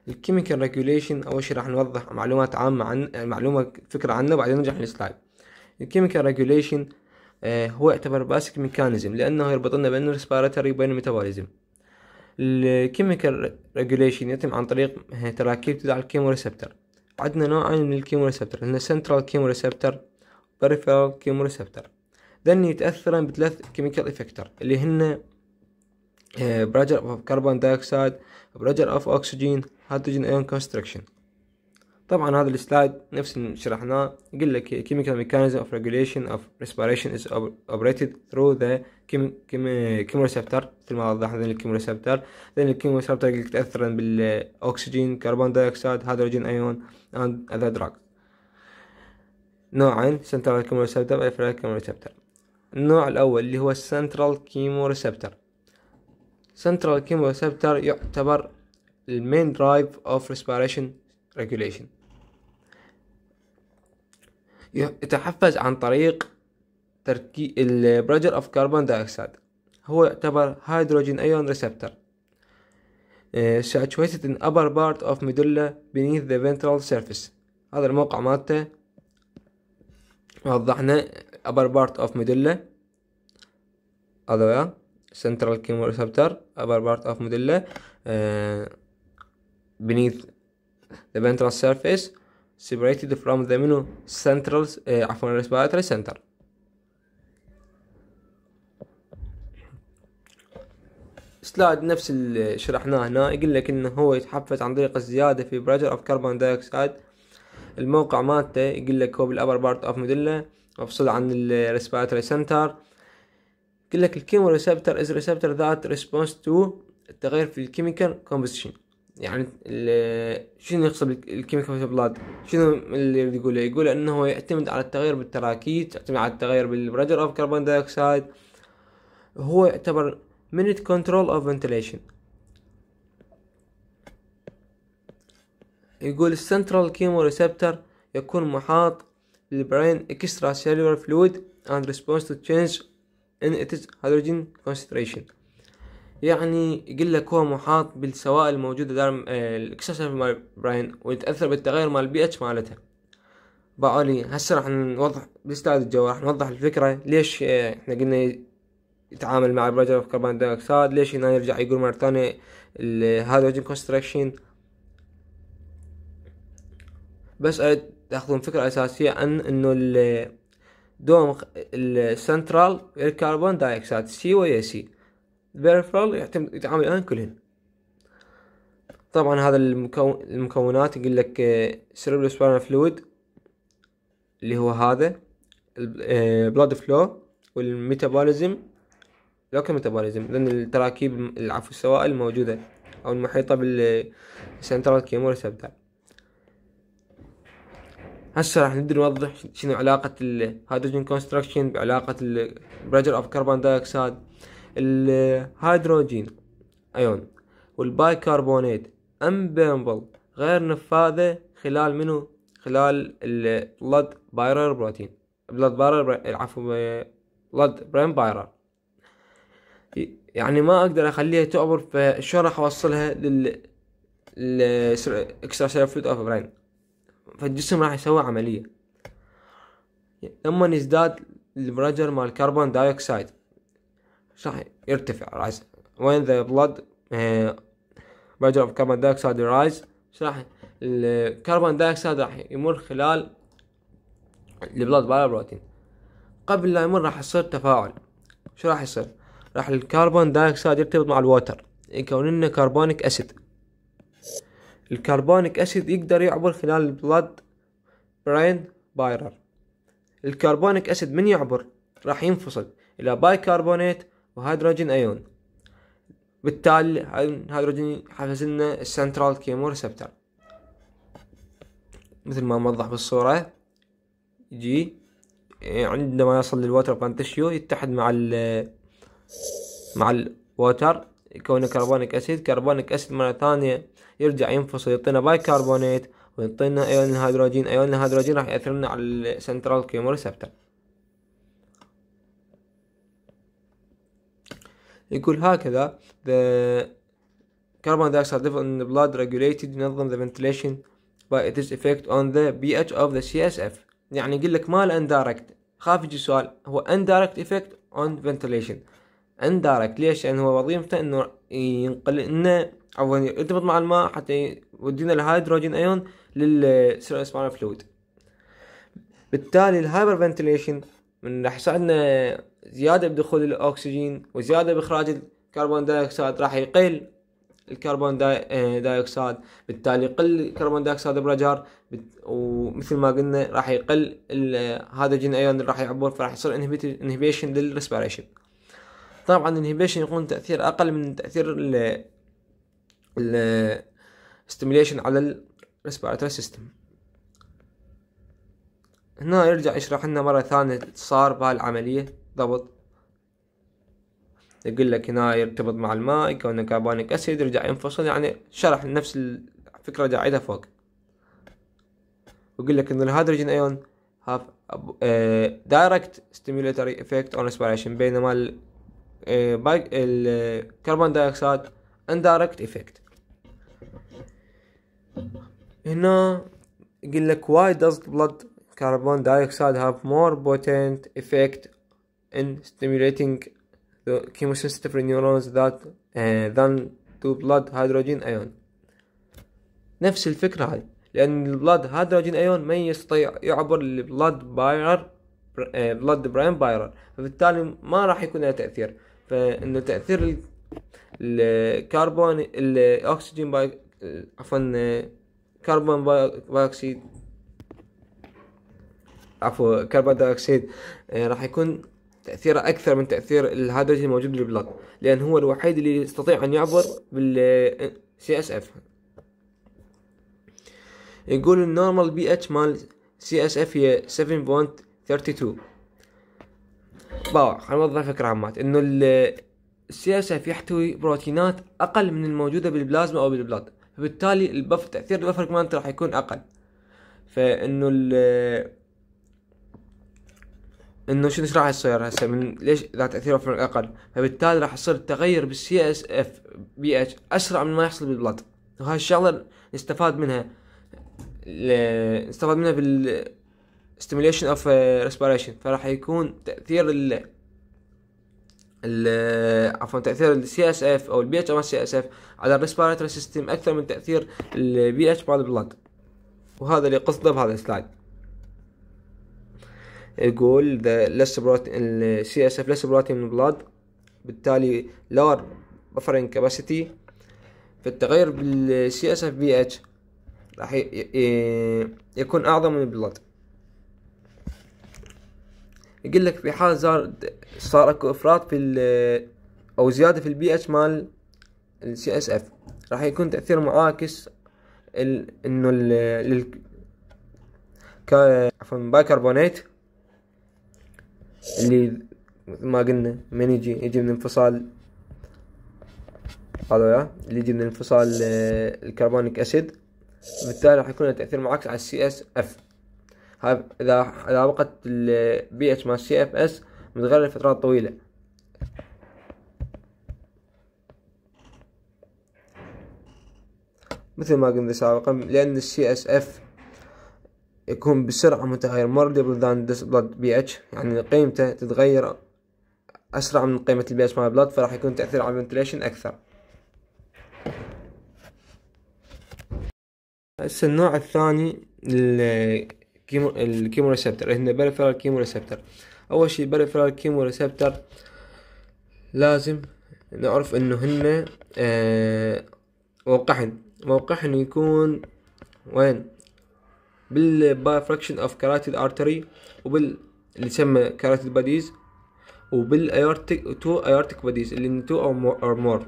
الكيميكال ريجوليشن أول شيء راح نوضح معلومات عامة عن معلومة فكرة عنه وبعدين نرجع للسلايد الكيميكال ريجوليشن eh, هو يعتبر باسك ميكانيزم لانه يربط لنا بين الريسبيراتوري وبين الميتابوليزم الكيميكال ريجوليشن يتم عن طريق إيه، تراكيب تدعى ريسبتر عندنا نوعين من الكيمو ريسبتر عندنا سنترال كيمو ريسبتر بريفيرال كيمو ريسبتر ذن يتاثرن بثلاث كيميكال افكتر اللي هن برجر اوف كربون دايوكسيد برجر اوف اكسجين هيدروجين ايون كونستركشن طبعا هذا السلايد نفس اللي شرحناه يقول لك chemical mechanism of regulation of respiration is operated through the chemoreceptor مثل ما وضحنا ذين الكيموريسبتر ذين الكيموريسبتر يقول لك تأثر بالأكسجين كربون دايوكسيد هيدروجين أيون and other drugs نوعين central chemoreceptor peripheral chemoreceptor النوع الأول اللي هو central chemoreceptor central chemoreceptor يعتبر المين درايف اوف ريسبيريشن ريجوليشن يتحفز عن طريق تركي البرجر اوف كربون دايوكسيد هو يعتبر هيدروجين ايون ريسبتور saturated in upper part of medulla beneath the ventral surface هذا الموقع مالته وضحنا upper part of medulla هذا وياه central chemoreceptor upper part of medulla beneath the ventral surface separated from the menu central uh, eh, عفوا respiratory center سلايد نفس اللي شرحناه هنا يقول لك انه هو يتحفز عن طريق الزياده في بريشر اوف كربون دايوكسيد الموقع مالته يقول لك هو بالابر بارت اوف ميدلا مفصول عن الريسبيراتوري سنتر يقول لك الكيمو ريسبتر از ريسبتر ذات ريسبونس تو التغير في الكيميكال كومبوزيشن يعني شنو يقصد الكيميكال في بلاد شنو اللي يريد يقوله يقول انه يعتمد على التغير بالتراكيز يعتمد على التغير بالبرجر اوف كربون دايوكسيد هو يعتبر minute كنترول اوف ventilation يقول السنترال كيمو ريسبتر يكون محاط بالبرين اكسترا سيلولار فلويد اند ريسبونس تو تشينج ان اتس هيدروجين كونسنتريشن يعني يقول لك هو محاط بالسوائل الموجودة داخل آه، الاكسشف مال براين ويتأثر بالتغير مال البي اتش مالتها بقولي هسه راح نوضح بالاستاذ الجو راح نوضح الفكرة ليش آه، احنا قلنا يتعامل مع البرجر اوف كربون دايوكسيد ليش هنا يرجع يقول مرة ثانية الهيدروجين كونستراكشن بس اريد تاخذون فكرة اساسية عن انه دوم السنترال الكربون دايوكسيد سي ويا سي بيرفرال يعتمد يتعامل الان كلهن طبعا هذا المكون المكونات يقول لك سيربرال سباينال فلويد اللي هو هذا البلاد آه، فلو والميتابوليزم لوكال ميتابوليزم لان التراكيب العفو السوائل الموجوده او المحيطه بالسنترال كيمو ريسبتر هسه راح نقدر نوضح شنو علاقة الهيدروجين كونستراكشن بعلاقة البرجر اوف كربون دايوكسيد الهيدروجين ايون والبايكربونات امبيرمبل غير نفاذة خلال منو خلال البلد بايرر بروتين بلد بايرر عفوا بلد برين بايرر يعني ما اقدر اخليها تعبر فشلون راح اوصلها لل الاكسترا سيلر فلويد اوف برين فالجسم راح يسوي عمليه لما يزداد البرجر مال كربون دايوكسيد راح يرتفع رايز وين ذا بلاد بجر اوف كربون دايوكسيد رايز راح الكربون دايكسايد راح يمر خلال البلاد بالا بروتين قبل لا يمر راح يصير تفاعل شو راح يصير راح الكربون دايكسايد يرتبط مع الوتر يكون لنا كربونيك اسيد الكربونيك اسيد يقدر يعبر خلال البلاد برين بايرر الكربونيك اسيد من يعبر راح ينفصل الى بايكربونات وهيدروجين ايون بالتالي هيدروجين يحفز لنا السنترال كيمو ريسبتر مثل ما موضح بالصورة يجي يعني عندما يصل للوتر بانتشيو يتحد مع ال مع الوتر يكون كربونيك اسيد كربونيك اسيد مرة ثانية يرجع ينفصل يعطينا باي كربونيت ويعطينا ايون الهيدروجين ايون الهيدروجين راح يأثر لنا على السنترال كيمو ريسبتر يقول هكذا the carbon dioxide level in the blood regulated ينظم the ventilation by its effect on the pH of the CSF يعني يقول لك ما الاندايركت خاف يجي سؤال هو indirect effect on ventilation indirect ليش لان هو وظيفته انه ينقل انه عفوا يرتبط مع الماء حتى يودينا الهيدروجين ايون للسيرو للسيرس فلويد بالتالي الهايبر فنتليشن من راح يصير عندنا زياده بدخول الاكسجين وزياده باخراج الكربون دايوكسيد راح يقل الكربون آه، دايوكسيد بالتالي يقل الكربون دايوكسيد برجار ومثل ما قلنا راح يقل الهيدروجين ايون اللي راح يعبر فراح يصير انهبيشن للريسبيريشن طبعا الانهبيشن يكون تاثير اقل من تاثير ال ال على الريسبيراتوري سيستم هنا يرجع يشرح لنا مرة ثانية صار بهالعملية ضبط يقول لك هنا يرتبط مع الماء يكون كربونيك اسيد يرجع ينفصل يعني شرح نفس الفكرة جاعدة فوق ويقول لك ان الهيدروجين ايون هاف دايركت stimulatory افكت اون respiration بينما الكربون دايوكسيد اندايركت افكت هنا يقول لك why does blood carbon dioxide have more potent effect in stimulating the chemosensitive neurons that uh, than to blood hydrogen ion نفس الفكرة هاي لأن البلاد هيدروجين أيون ما يستطيع يعبر للبلاد بايرر بلاد براين بايرر فبالتالي ما راح يكون له تأثير فإنه تأثير الكربون الأكسجين باي عفوا كربون uh، بايوكسيد عفوا كربون دايوكسيد آه، راح يكون تاثيره اكثر من تاثير الهيدروجين الموجود بالبلاط لان هو الوحيد اللي يستطيع ان يعبر بال سي اس اف يقول النورمال بي اتش مال سي اس اف هي 7.32 باو خلينا نوضح فكره عمات انه السي اس آه، اف يحتوي بروتينات اقل من الموجوده بالبلازما او بالبلاط فبالتالي البف تاثير البفر كمان راح يكون اقل فانه آه، انه شنو راح يصير هسه من ليش ذات تاثير وفر اقل فبالتالي راح يصير تغير بالسي اس اف بي اتش اسرع من ما يحصل بالبلط وهاي الشغله نستفاد منها نستفاد منها بال stimulation of uh, respiration فراح يكون تاثير ال عفوا تاثير السي اس اف او البي اتش او السي اس اف على الريسبيراتوري سيستم اكثر من تاثير البي اتش مال البلد وهذا اللي قصده بهذا السلايد يقول ذا لس السي اس اف لس من بلاد بالتالي لور بفرنج كاباسيتي فالتغير بالسي اس اف بي اتش راح يكون اعظم من بلاد يقول لك في حال صار صار اكو افراط في او زياده في البي اتش مال السي اس اف راح يكون تاثير معاكس ال انه ال كا عفوا بايكربونات اللي مثل ما قلنا من يجي يجي من انفصال هذا اللي يجي من انفصال آه، الكربونيك اسيد بالتالي راح يكون تاثير معاكس على السي اس اف اذا اذا بقت البي اتش مال السي اف اس متغير لفترات طويله مثل ما قلنا سابقا لان السي اس اف يكون بسرعة متغير more stable than this blood pH يعني قيمته تتغير أسرع من قيمة البي اتش مال blood فراح يكون تأثير على الفنتليشن أكثر هسه النوع الثاني الكيمو ريسبتر هنا بريفرال كيمو ريسبتر أول شي بريفرال كيمو ريسبتر لازم نعرف إنه هن موقعهن آه، موقعهن يكون وين بالبايفراكشن اوف كاراتيد ارتري وبال اللي يسمى كاراتيد باديز وبالايورتيك تو ايورتيك باديز اللي تو او مور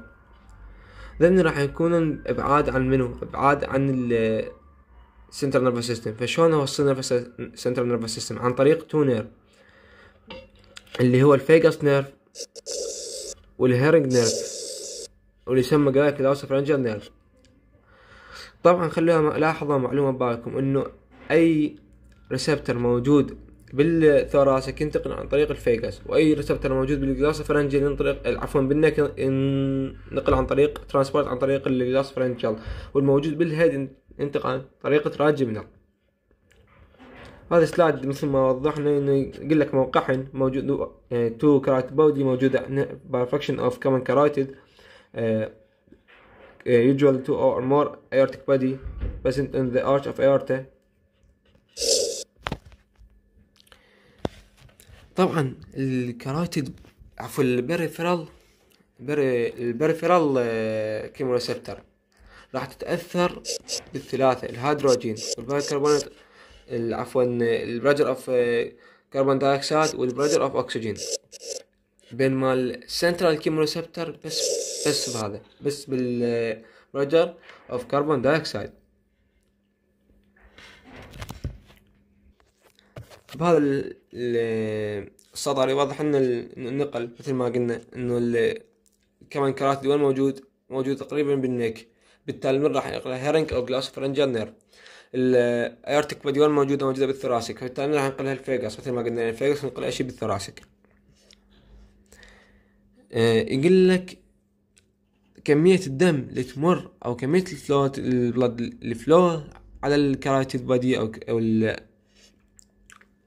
ذن راح يكون ابعاد عن منو ابعاد عن ال سنترال نيرفس سيستم فشلون اوصل سنترال نيرفس سيستم عن طريق تو نير اللي هو الفيجاس نيرف والهيرنج نيرف واللي يسمى جايك لاوس رينجر نيرف طبعا خلوها ملاحظه معلومه ببالكم انه اي ريسبتر موجود بالثوراسك ينتقل عن طريق الفيجاس واي ريسبتر موجود بالجلاس فرنجل ينطلق عفوا بالنك ينقل عن طريق ترانسبورت عن طريق الجلاس فرنجل والموجود بالهيد ينتقل عن طريق تراجمنال هذا سلايد مثل ما وضحنا انه يقول لك موقعهن موجود تو كارات بودي موجودة بارفكشن اوف كومن كاراتيد usual تو اور مور ايرتك بودي بس ان ذا arch اوف aorta طبعا الكاروتيد عفوا البريفرال بري البريفرال آه، كيموريسبتر راح تتاثر بالثلاثه الهيدروجين والبيكربونات عفوا البرجر اوف آه، كربون دايكسايد والبرجر اوف اكسجين بينما السنترال كيموريسبتر بس بس بهذا بس بالبرجر اوف كربون دايكسايد بهذا السطر يوضح لنا النقل مثل ما قلنا انه كمان كرات دول موجود موجود تقريبا بالنيك بالتالي من راح يقرا هيرنج او جلاس فرنجال نير الايرتك بديول موجوده موجوده بالثراسك بالتالي راح ينقلها الفيجاس مثل ما قلنا الفيجاس يعني ينقل اي شيء بالثراسك آه، يقول لك كمية الدم اللي تمر أو كمية الفلو البلد الفلو على الكرايتيد بادي أو أو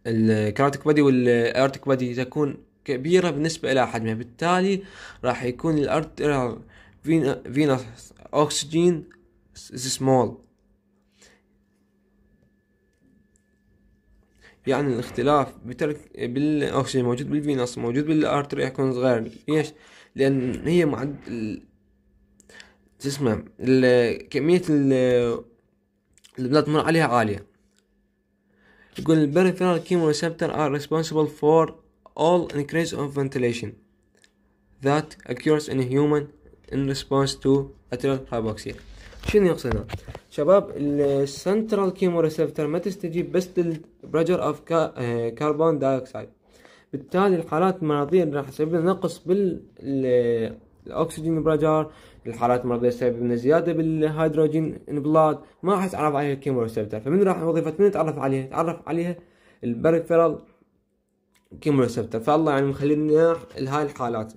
الكراتيك بادي والارتك بادي تكون كبيرة بالنسبة إلى حجمه بالتالي راح يكون الارتر فينوس از سمول يعني الاختلاف بترك بالاكسجين موجود بالفينوس موجود راح يكون صغير ليش لان هي معد شو اسمه كميه البلاد تمر عليها عاليه يقول البريفيرال كيمو ريسبتر are responsible for all increase of ventilation that occurs in a human in response to atrial hypoxia شنو يقصد شباب السنترال كيمو ريسبتر ما تستجيب بس للبرجر اوف كربون دايوكسيد بالتالي الحالات المرضية اللي راح تسبب لنا نقص بالاكسجين برجر الحالات المرضيه السبب من زيادة بالهيدروجين بلاد ما راح يتعرف عليها الكيمو ريسبتر فمن راح وظيفه من يتعرف عليها يتعرف عليها البريفرال كيمو ريسبتر فالله يعني مخلينا لهاي الحالات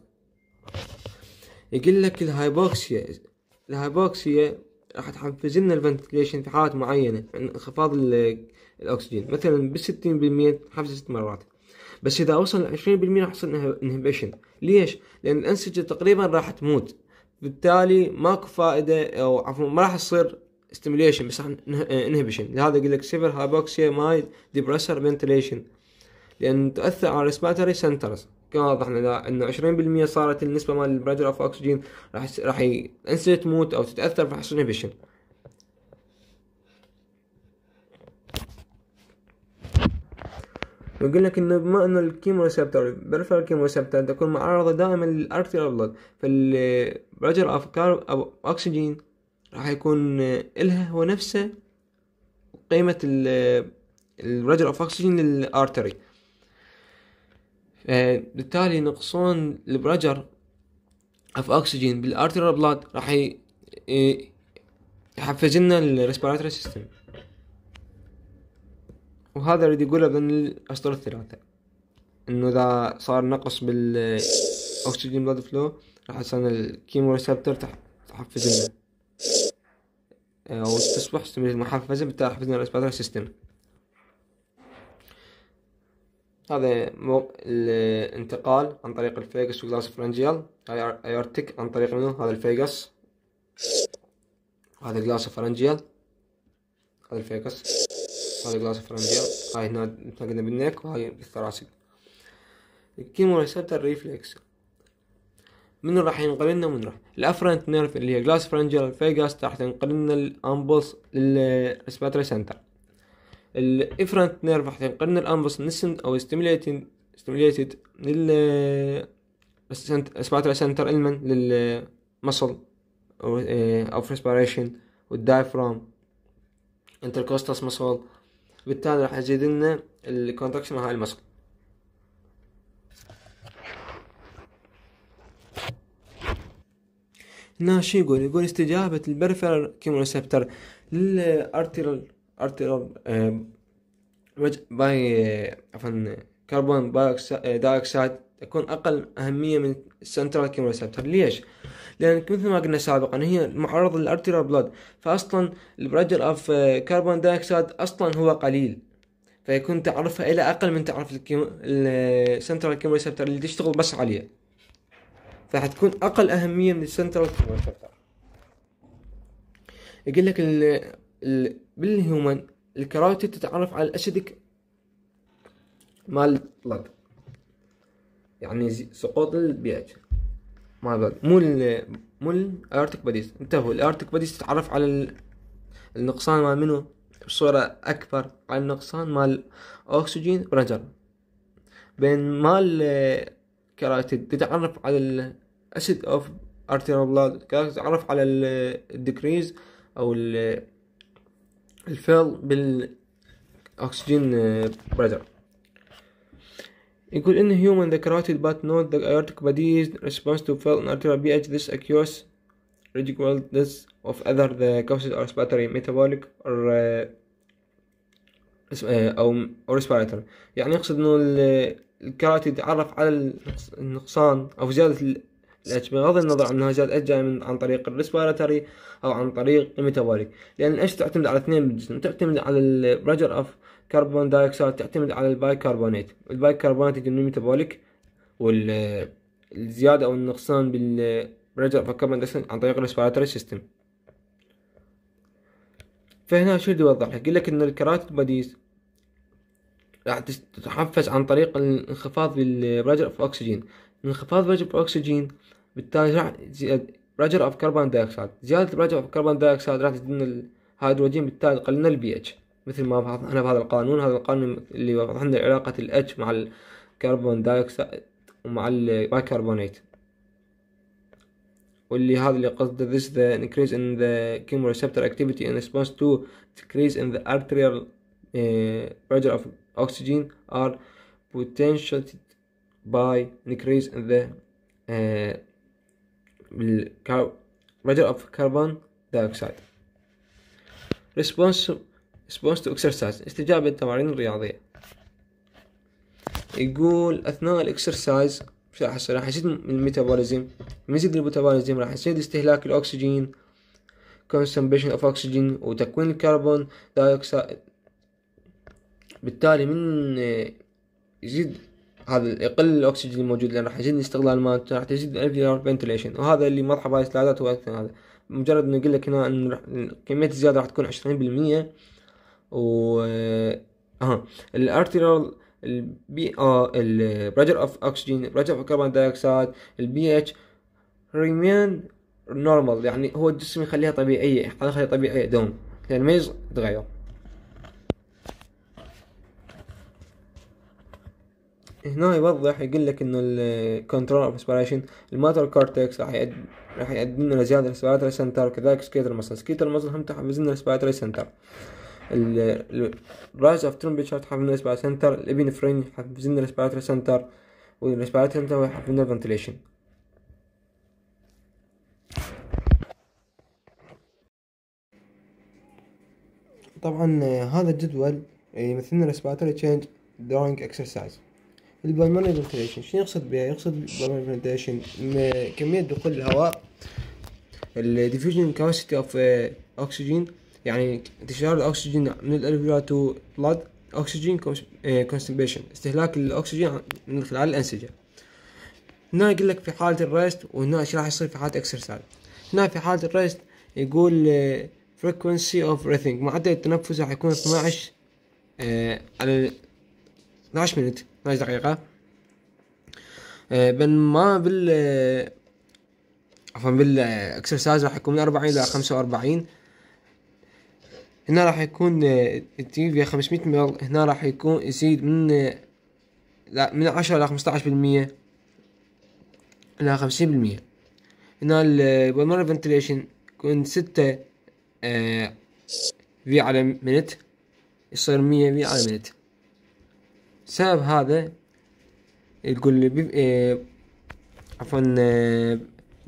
يقول لك الهايبوكسيا الهايبوكسيا راح تحفز لنا الفنتليشن في حالات معينه يعني انخفاض الاكسجين مثلا بال بالمية تحفز ست مرات بس اذا وصل 20% راح يصير انهبيشن ليش؟ لان الانسجه تقريبا راح تموت بالتالي ماكو فائده او عفوا ما راح تصير ستيميوليشن بس انهبيشن اه لهذا يقول لك سيفر هايبوكسيا ماي ديبرسر فنتليشن لان تاثر على الريسباتوري سنترز كما وضحنا انه 20% صارت النسبه مال البريدر اوف اكسجين راح راح انسى تموت او تتاثر فراح يصير انهبيشن ويقول لك انه بما انه الكيموريسبتور بريفرال ريسبتر تكون معرضه دائما للارتيرال بلود فالبرجر اوف او اكسجين راح يكون الها هو نفسه قيمه الرجل اوف اكسجين للارتري آه، بالتالي نقصون البرجر اوف اكسجين بالارتيرال بلاد راح يحفز لنا الريسبيراتوري سيستم وهذا اللي يقوله بين الاسطر الثلاثه انه اذا صار نقص بالاكسجين بلاد فلو راح يصير الكيمو ريسبتر تحفز لنا آه، وتصبح تصبح محفزة بالتالي لنا الريسبتر سيستم هذا مو... الانتقال عن طريق الفيجاس وجلاس فرنجيال ايرتك عن طريق منه هذا الفيجاس هذا جلاس فرنجيال هذا الفيجاس هذا جلاس فرنجيا هاي هنا متنقلنا بالنك وهاي بالثراسك الكيمو ريسبتر ريفلكس من راح ينقل لنا ومن راح الافرنت نيرف اللي هي جلاس فرنجر فيجاس راح تنقل لنا الامبلس للريسبتري سنتر الافرنت إيه نيرف راح تنقل لنا الامبلس نسن او ستيميليتد ستيميليتد لل ريسبتري سنتر المن للمصل او إيه، ريسبيريشن والدايفرام انتركوستاس مصل بالتالي راح يزيد لنا الكونتراكشن هاي المسك هنا شو يقول يقول استجابة البرفر كيمو ريسبتر للارتيرال ارتيرال آه، باي عفوا كربون دايوكسيد آه، يكون اقل اهميه من السنترال ريسبتر ليش لان مثل ما قلنا سابقا هي معرض للارتيرال بلود فاصلا البرجر اوف كربون دايوكسيد اصلا هو قليل فيكون تعرفها الى اقل من تعرف السنترال ريسبتر آه، اللي تشتغل بس عليه فحتكون اقل اهميه من السنترال ريسبتر يقول لك ال ال بالهيومن الكراوتيد تتعرف على الاسيدك مال البلد يعني سقوط البي اتش ما بعد مو ال مو الارتك باديز انتبهوا الارتك باديز تتعرف على النقصان مال منو بصورة أكبر على النقصان مال أكسجين برنجر بين مال كاراتيد تتعرف على الأسيد أوف ارتيرو بلاد تتعرف على الديكريز أو الفيل بالأكسجين برنجر آه، يقول ان human the carotid but not the aortic bodies response to fell in arterial pH this occurs this of other the causes are respiratory metabolic or أو uh, uh, respiratory يعني يقصد انه الكاراتي يتعرف على النقصان او زياده الاتش بغض النظر عن هذا جاي من عن طريق الريسبيراتوري او عن طريق الميتابوليك لان الاتش تعتمد على اثنين بالجسم تعتمد على البرجر اوف كربون دايوكسيد تعتمد على البايكربونات البايكربونات يجي من الميتابوليك والزيادة أو النقصان بالرجع فكربون دايوكسيد عن طريق الريسبيراتوري سيستم فهنا شو بدي أوضح لك لك إن الكراتين بوديز راح تتحفز عن طريق الانخفاض بالبرجر اوف اكسجين انخفاض برجر اوف اكسجين بالتالي راح برجر اوف كربون دايوكسيد زيادة برجر اوف كربون دايوكسيد راح تزيد الهيدروجين بالتالي قلنا البي اتش مثل ما بحثنا بهذا القانون هذا القانون اللي وضح لنا علاقة الاتش مع الكربون دايوكسيد ومع البايكربونات واللي هذا اللي قصده this the increase in the chemoreceptor activity in response to decrease in the arterial uh, pressure of oxygen are potentiated by increase in the uh, pressure of carbon dioxide response response to exercise استجابة للتمارين الرياضية يقول أثناء الإكسرسايز راح يزيد الميتابوليزم من يزيد الميتابوليزم راح يزيد استهلاك الأكسجين consumption of oxygen وتكوين الكربون دايوكسيد بالتالي من آه، يزيد هذا يقل الاكسجين الموجود لان راح يزيد استغلال ما راح تزيد الفيار فنتليشن وهذا اللي مطرح هاي السلايدات هو هذا مجرد انه يقول لك هنا ان كميه الزياده راح تكون 20% و اه الارتيرال البي اه البرجر اوف اكسجين البرجر اوف كربون دايوكسيد البي اتش ريمين نورمال يعني هو الجسم يخليها طبيعيه يخليها طبيعيه دوم لان يعني ما يتغير هنا يوضح يقول لك انه الكنترول اوف اسبيريشن الماتر كورتكس راح يقدم راح يقدم لنا زياده الاسبيراتوري سنتر كذلك سكيتر مسل سكيتر مسل هم تحفز لنا الاسبيراتوري سنتر الرايز اوف ترمبيتشر تحفظنا الريسبيراتوري سنتر الابن فرين لنا الريسبيراتوري سنتر والريسبيراتوري سنتر يحفز لنا الفنتليشن طبعا آه، هذا الجدول آه، يمثلنا الريسبيراتوري تشينج دورينج اكسرسايز البلمونري فنتليشن شنو يقصد بها يقصد بالبلمونري فنتليشن كمية دخول الهواء الديفيوجن كاباسيتي اوف اوكسجين يعني انتشار الأكسجين من الألفيولاتو بلاد أكسجين كونسبيشن آه، استهلاك الأكسجين من خلال الأنسجة هنا يقول لك في حالة الريست وهنا ايش راح يصير في حالة اكسرسايز هنا في حالة الريست يقول آه، frequency of breathing معدل التنفس راح يكون 12 آه، على 12 مينت 12 دقيقة آه بينما بال عفوا بالاكسرسايز راح يكون من 40 الى 45 هنا راح يكون التيفيا 500 مل هنا راح يكون يزيد من آه، لا من 10 ل 15 إلى 50 هنا البولمر آه، فنتليشن يكون 6 آه، في على منت يصير 100 في على منت سبب هذا يقول لي عفوا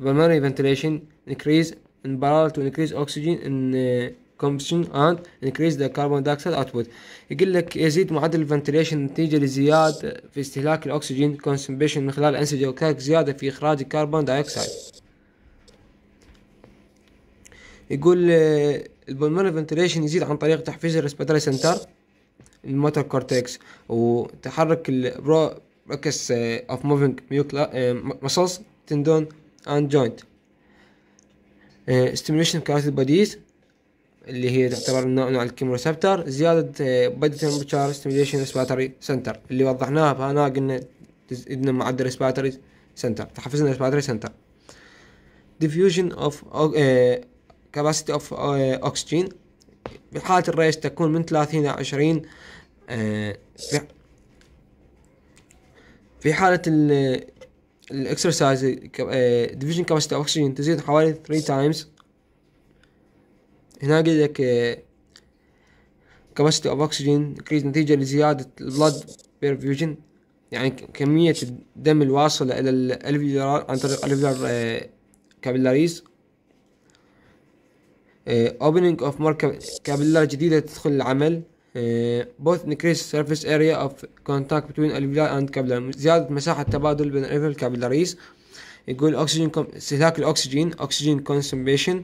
pulmonary فنتليشن انكريز ان parallel تو انكريز اوكسجين ان uh, كومبشن اند انكريز ذا كربون دايوكسيد اوتبوت يقول لك يزيد معدل الفنتليشن نتيجه لزياده في استهلاك الاكسجين كونسمبشن من خلال الانسجه وكذلك زياده في اخراج الكربون دايوكسيد يقول آه، البلمونري فنتليشن يزيد عن طريق تحفيز الريسبيراتوري سنتر الموتور كورتكس وتحرك البرو بركس اوف موفينج muscles تندون اند جوينت stimulation of carotid bodies اللي هي تعتبر نوع, نوع ريسبتر زياده بده آه، تمبرتشر ستيميليشن ريسباتوري سنتر اللي وضحناها فانا قلنا عندنا معدل ريسباتوري سنتر تحفزنا ريسباتوري سنتر ديفيوجن اوف كاباسيتي اوف اوكسجين uh, oxygen بحالة الرئيس تكون من ثلاثين إلى عشرين آه، في حالة الاكسرسايز ديفيجن كاباسيتي اوكسجين تزيد حوالي 3 تايمز هنا قلت لك كباسيتي اوف اكسجين تكريز نتيجة لزيادة البلاد بيرفيوجن يعني كمية الدم الواصلة إلى الألفيولار عن طريق الألفيولار آه، آه، كابيلاريز opening of more كابيلار جديدة تدخل العمل آه، both increase surface area of contact between alveolar and capillary زيادة مساحة تبادل بين الالفيولار كابيلاريز يقول أكسجين استهلاك الأكسجين أكسجين consumption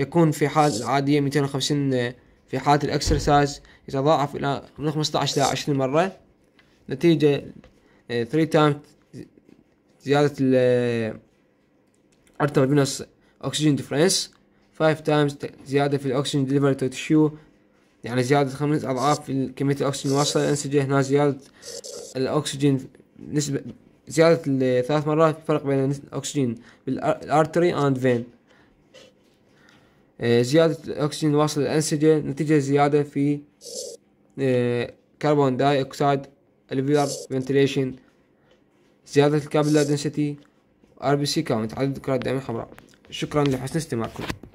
يكون في حال العادية 250 آه، في حالة الاكسرسايز يتضاعف إلى من 15 إلى 20 مرة نتيجة 3 آه، تايم زيادة ال الارتمبينس اوكسجين ديفرنس 5 تايمز زيادة في الأكسجين ديليفري تو تشيو يعني زيادة خمس أضعاف في كمية الأكسجين الواصلة للأنسجة هنا زيادة الأكسجين نسبة زيادة آه، ثلاث مرات فرق بين الأكسجين بالأرتري أند فين آه، زيادة الأكسجين واصل للأنسجة نتيجة زيادة في كربون داي أكسيد الفيلر فنتليشن زيادة الكابلة دنسيتي ار بي سي كاونت عدد كرات الدم الحمراء شكرا لحسن استماعكم